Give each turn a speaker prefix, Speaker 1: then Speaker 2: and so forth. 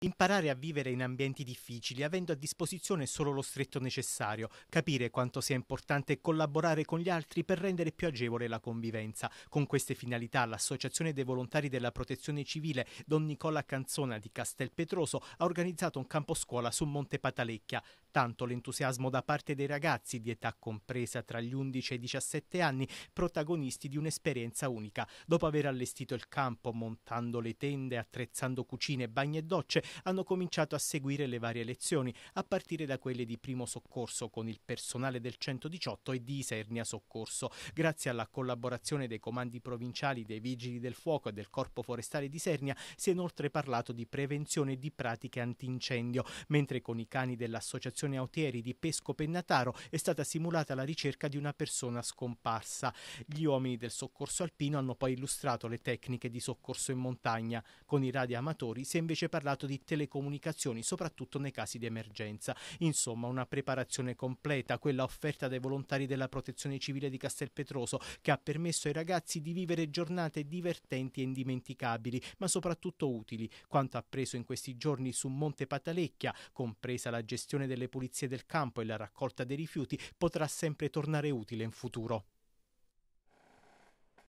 Speaker 1: Imparare a vivere in ambienti difficili avendo a disposizione solo lo stretto necessario, capire quanto sia importante collaborare con gli altri per rendere più agevole la convivenza. Con queste finalità l'Associazione dei Volontari della Protezione Civile Don Nicola Canzona di Castelpetroso ha organizzato un campo scuola su Monte Patalecchia. Tanto l'entusiasmo da parte dei ragazzi di età compresa tra gli 11 e i 17 anni, protagonisti di un'esperienza unica. Dopo aver allestito il campo, montando le tende, attrezzando cucine, bagni e docce, hanno cominciato a seguire le varie lezioni, a partire da quelle di primo soccorso con il personale del 118 e di Isernia Soccorso. Grazie alla collaborazione dei comandi provinciali, dei vigili del fuoco e del corpo forestale di Isernia si è inoltre parlato di prevenzione di pratiche antincendio, mentre con i cani dell'Associazione Autieri di Pesco Pennataro è stata simulata la ricerca di una persona scomparsa. Gli uomini del soccorso alpino hanno poi illustrato le tecniche di soccorso in montagna. Con i radioamatori si è invece parlato di di telecomunicazioni, soprattutto nei casi di emergenza. Insomma, una preparazione completa, quella offerta dai volontari della Protezione Civile di Castelpetroso, che ha permesso ai ragazzi di vivere giornate divertenti e indimenticabili, ma soprattutto utili. Quanto appreso in questi giorni su Monte Patalecchia, compresa la gestione delle pulizie del campo e la raccolta dei rifiuti, potrà sempre tornare utile in futuro.